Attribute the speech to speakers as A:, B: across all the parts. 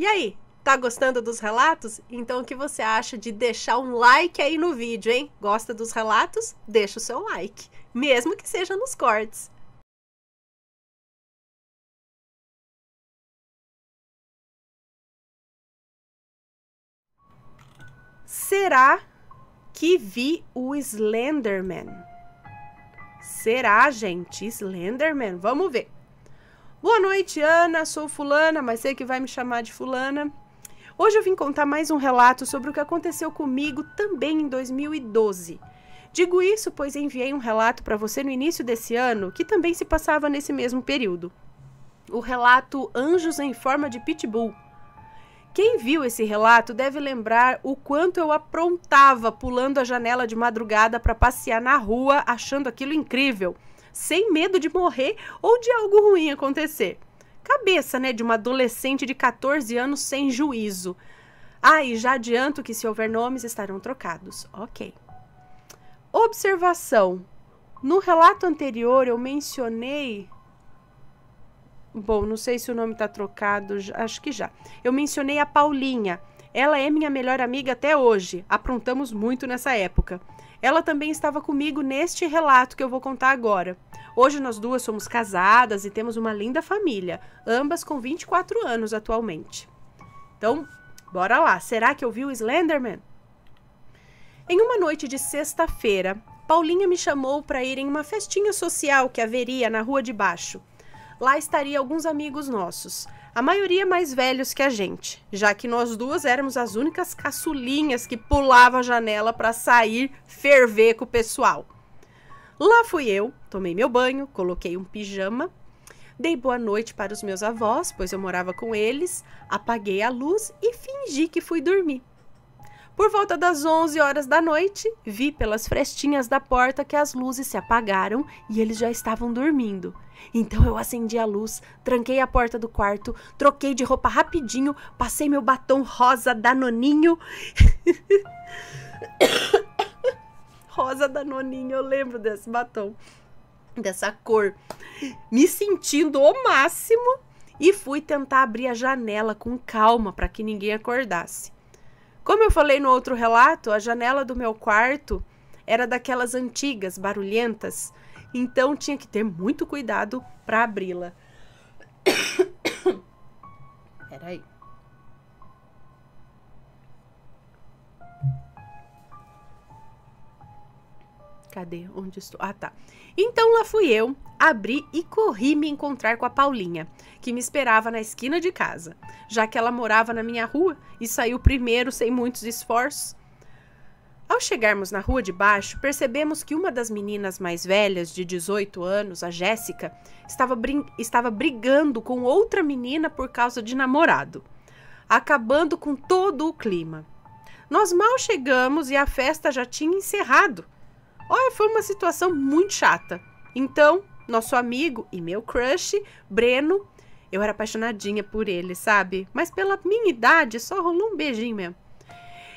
A: E aí, tá gostando dos relatos? Então o que você acha de deixar um like aí no vídeo, hein? Gosta dos relatos? Deixa o seu like, mesmo que seja nos cortes. Será que vi o Slenderman? Será, gente? Slenderman? Vamos ver. Boa noite, Ana. Sou Fulana, mas sei que vai me chamar de Fulana. Hoje eu vim contar mais um relato sobre o que aconteceu comigo também em 2012. Digo isso pois enviei um relato para você no início desse ano que também se passava nesse mesmo período. O relato Anjos em Forma de Pitbull. Quem viu esse relato deve lembrar o quanto eu aprontava pulando a janela de madrugada para passear na rua achando aquilo incrível sem medo de morrer ou de algo ruim acontecer. Cabeça, né, de uma adolescente de 14 anos sem juízo. Ah, e já adianto que se houver nomes estarão trocados. Ok. Observação. No relato anterior eu mencionei. Bom, não sei se o nome está trocado, acho que já. Eu mencionei a Paulinha. Ela é minha melhor amiga até hoje, aprontamos muito nessa época. Ela também estava comigo neste relato que eu vou contar agora. Hoje nós duas somos casadas e temos uma linda família, ambas com 24 anos atualmente. Então, bora lá. Será que eu vi o Slenderman? Em uma noite de sexta-feira, Paulinha me chamou para ir em uma festinha social que haveria na rua de baixo. Lá estariam alguns amigos nossos a maioria mais velhos que a gente, já que nós duas éramos as únicas caçulinhas que pulava a janela para sair ferver com o pessoal. Lá fui eu, tomei meu banho, coloquei um pijama, dei boa noite para os meus avós, pois eu morava com eles, apaguei a luz e fingi que fui dormir. Por volta das 11 horas da noite, vi pelas frestinhas da porta que as luzes se apagaram e eles já estavam dormindo. Então eu acendi a luz, tranquei a porta do quarto, troquei de roupa rapidinho, passei meu batom rosa danoninho. rosa danoninho, eu lembro desse batom, dessa cor. Me sentindo o máximo e fui tentar abrir a janela com calma para que ninguém acordasse. Como eu falei no outro relato, a janela do meu quarto era daquelas antigas, barulhentas, então tinha que ter muito cuidado para abri-la. Peraí. Cadê? Onde estou? Ah, tá. Então lá fui eu, abri e corri me encontrar com a Paulinha, que me esperava na esquina de casa, já que ela morava na minha rua e saiu primeiro sem muitos esforços. Ao chegarmos na rua de baixo, percebemos que uma das meninas mais velhas, de 18 anos, a Jéssica, estava, estava brigando com outra menina por causa de namorado, acabando com todo o clima. Nós mal chegamos e a festa já tinha encerrado. Olha, foi uma situação muito chata. Então, nosso amigo e meu crush, Breno, eu era apaixonadinha por ele, sabe? Mas pela minha idade, só rolou um beijinho mesmo.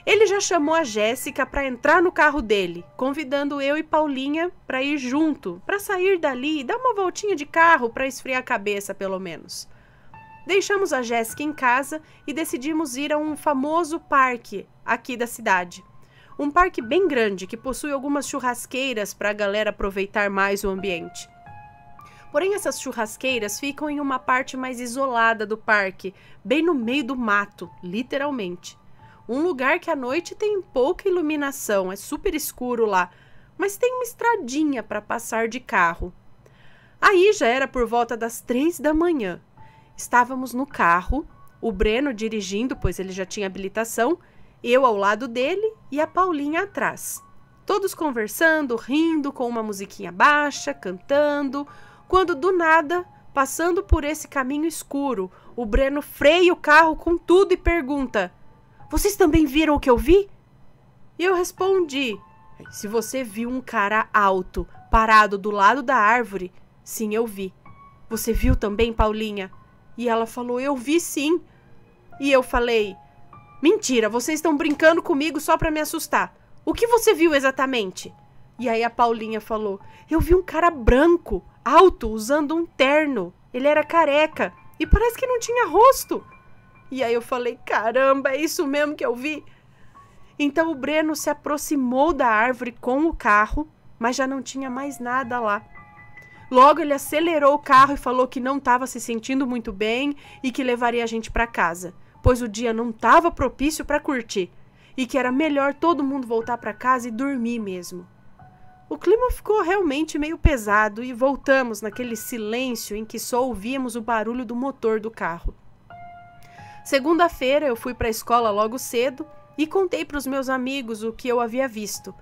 A: Ele já chamou a Jéssica para entrar no carro dele, convidando eu e Paulinha para ir junto, para sair dali e dar uma voltinha de carro para esfriar a cabeça, pelo menos. Deixamos a Jéssica em casa e decidimos ir a um famoso parque aqui da cidade. Um parque bem grande que possui algumas churrasqueiras para a galera aproveitar mais o ambiente. Porém, essas churrasqueiras ficam em uma parte mais isolada do parque, bem no meio do mato, literalmente. Um lugar que à noite tem pouca iluminação, é super escuro lá, mas tem uma estradinha para passar de carro. Aí já era por volta das três da manhã. Estávamos no carro, o Breno dirigindo, pois ele já tinha habilitação, eu ao lado dele e a Paulinha atrás. Todos conversando, rindo, com uma musiquinha baixa, cantando, quando do nada, passando por esse caminho escuro, o Breno freia o carro com tudo e pergunta: Vocês também viram o que eu vi? E eu respondi: Se você viu um cara alto, parado do lado da árvore, sim, eu vi. Você viu também, Paulinha? E ela falou: Eu vi sim. E eu falei: Mentira, vocês estão brincando comigo só para me assustar. O que você viu exatamente? E aí a Paulinha falou: Eu vi um cara branco, alto, usando um terno. Ele era careca e parece que não tinha rosto. E aí eu falei: Caramba, é isso mesmo que eu vi? Então o Breno se aproximou da árvore com o carro, mas já não tinha mais nada lá. Logo ele acelerou o carro e falou que não estava se sentindo muito bem e que levaria a gente para casa pois o dia não estava propício para curtir e que era melhor todo mundo voltar para casa e dormir mesmo. O clima ficou realmente meio pesado e voltamos naquele silêncio em que só ouvíamos o barulho do motor do carro. Segunda-feira eu fui para a escola logo cedo e contei para os meus amigos o que eu havia visto.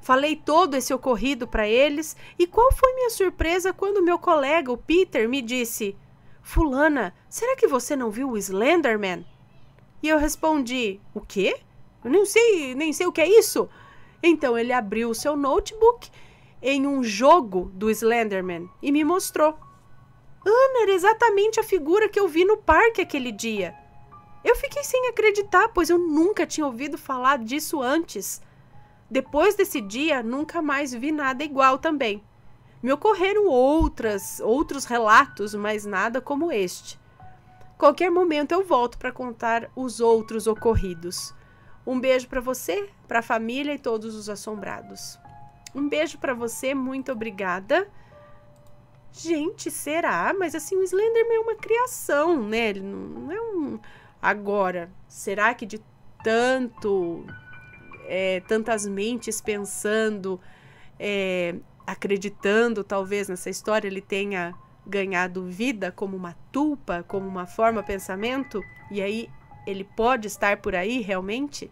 A: Falei todo esse ocorrido para eles e qual foi minha surpresa quando meu colega, o Peter, me disse: Fulana, será que você não viu o Slenderman? E eu respondi: O quê? Eu nem sei, nem sei o que é isso. Então ele abriu o seu notebook em um jogo do Slenderman e me mostrou. Ana era exatamente a figura que eu vi no parque aquele dia. Eu fiquei sem acreditar, pois eu nunca tinha ouvido falar disso antes. Depois desse dia, nunca mais vi nada igual também. Me ocorreram outras, outros relatos, mas nada como este. Qualquer momento eu volto para contar os outros ocorridos. Um beijo para você, para a família e todos os assombrados. Um beijo para você, muito obrigada. Gente, será? Mas assim, o Slenderman é uma criação, né? Ele não, é um. Agora, será que de tanto. É, tantas mentes pensando, é, acreditando talvez nessa história, ele tenha ganhado vida como uma tulpa, como uma forma pensamento, e aí ele pode estar por aí realmente?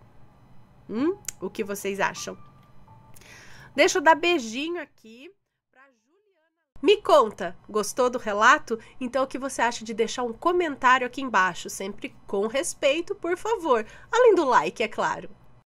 A: Hum? O que vocês acham? Deixa eu dar beijinho aqui. Me conta, gostou do relato? Então, o que você acha de deixar um comentário aqui embaixo, sempre com respeito, por favor. Além do like, é claro.